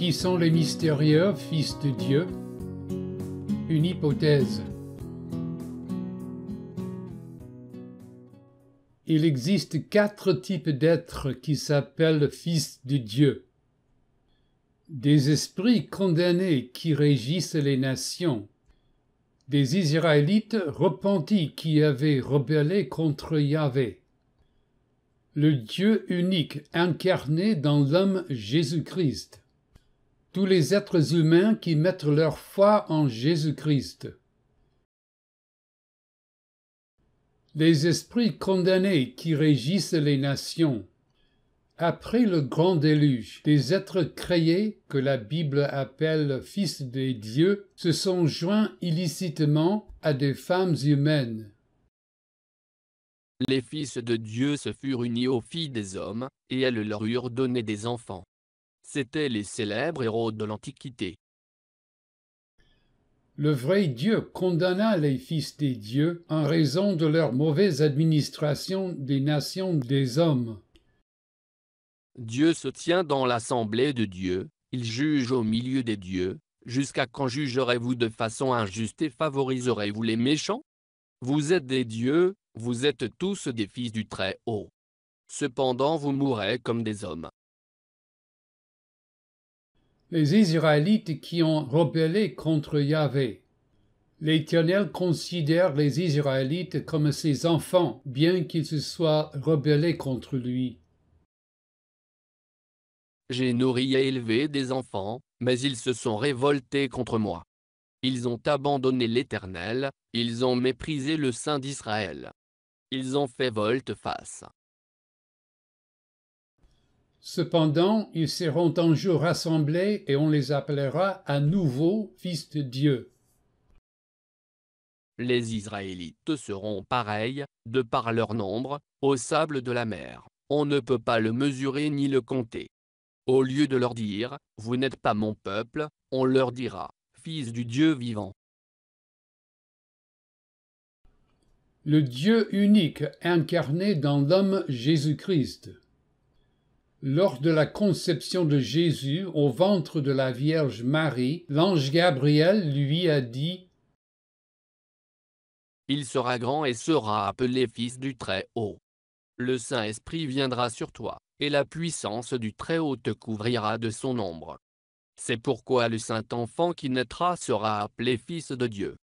qui sont les mystérieux fils de Dieu Une hypothèse. Il existe quatre types d'êtres qui s'appellent fils de Dieu. Des esprits condamnés qui régissent les nations. Des Israélites repentis qui avaient rebellé contre Yahvé. Le Dieu unique incarné dans l'homme Jésus-Christ tous les êtres humains qui mettent leur foi en Jésus-Christ. Les esprits condamnés qui régissent les nations. Après le grand déluge, des êtres créés, que la Bible appelle fils des dieux, se sont joints illicitement à des femmes humaines. Les fils de Dieu se furent unis aux filles des hommes, et elles leur eurent donné des enfants c'étaient les célèbres héros de l'Antiquité. Le vrai Dieu condamna les fils des dieux en raison de leur mauvaise administration des nations des hommes. Dieu se tient dans l'assemblée de Dieu, il juge au milieu des dieux, jusqu'à quand jugerez-vous de façon injuste et favoriserez-vous les méchants Vous êtes des dieux, vous êtes tous des fils du Très-Haut. Cependant vous mourrez comme des hommes les Israélites qui ont rebellé contre Yahvé. L'Éternel considère les Israélites comme ses enfants, bien qu'ils se soient rebellés contre lui. J'ai nourri et élevé des enfants, mais ils se sont révoltés contre moi. Ils ont abandonné l'Éternel, ils ont méprisé le Saint d'Israël. Ils ont fait volte-face. Cependant, ils seront un jour rassemblés et on les appellera à nouveau fils de Dieu. Les Israélites seront pareils, de par leur nombre, au sable de la mer. On ne peut pas le mesurer ni le compter. Au lieu de leur dire, Vous n'êtes pas mon peuple, on leur dira, Fils du Dieu vivant. Le Dieu unique incarné dans l'homme Jésus-Christ. Lors de la conception de Jésus au ventre de la Vierge Marie, l'ange Gabriel lui a dit Il sera grand et sera appelé Fils du Très-Haut. Le Saint-Esprit viendra sur toi, et la puissance du Très-Haut te couvrira de son ombre. C'est pourquoi le Saint-Enfant qui naîtra sera appelé Fils de Dieu.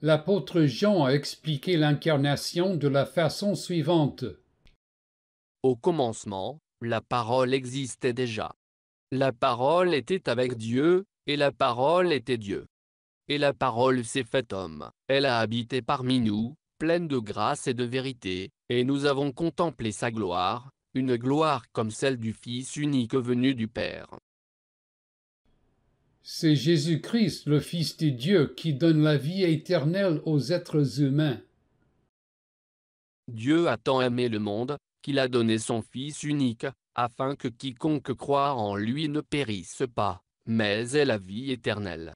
L'apôtre Jean a expliqué l'incarnation de la façon suivante. Au commencement, la parole existait déjà. La parole était avec Dieu, et la parole était Dieu. Et la parole s'est faite homme, elle a habité parmi nous, pleine de grâce et de vérité, et nous avons contemplé sa gloire, une gloire comme celle du Fils unique venu du Père. C'est Jésus-Christ, le Fils de Dieu, qui donne la vie éternelle aux êtres humains. Dieu a tant aimé le monde, qu'il a donné son Fils unique, afin que quiconque croit en lui ne périsse pas, mais ait la vie éternelle.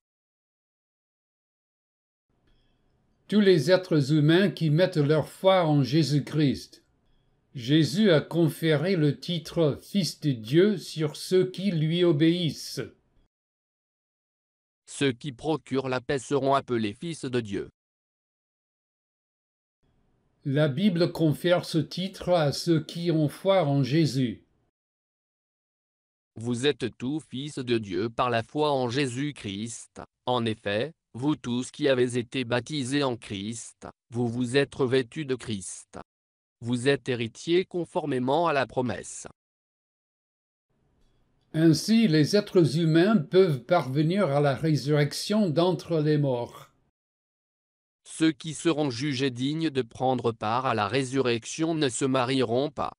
Tous les êtres humains qui mettent leur foi en Jésus-Christ. Jésus a conféré le titre Fils de Dieu sur ceux qui lui obéissent. Ceux qui procurent la paix seront appelés fils de Dieu. La Bible confère ce titre à ceux qui ont foi en Jésus. Vous êtes tous fils de Dieu par la foi en Jésus-Christ. En effet, vous tous qui avez été baptisés en Christ, vous vous êtes revêtus de Christ. Vous êtes héritiers conformément à la promesse. Ainsi, les êtres humains peuvent parvenir à la résurrection d'entre les morts. Ceux qui seront jugés dignes de prendre part à la résurrection ne se marieront pas.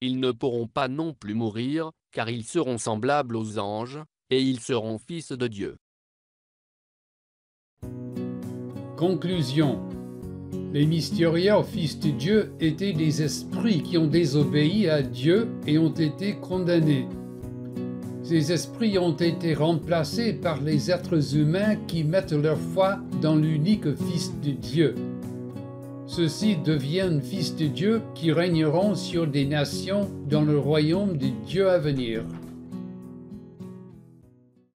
Ils ne pourront pas non plus mourir, car ils seront semblables aux anges, et ils seront fils de Dieu. Conclusion. Les mystérieux fils de Dieu, étaient des esprits qui ont désobéi à Dieu et ont été condamnés. Ces esprits ont été remplacés par les êtres humains qui mettent leur foi dans l'unique Fils de Dieu. Ceux-ci deviennent fils de Dieu qui régneront sur des nations dans le royaume de Dieu à venir.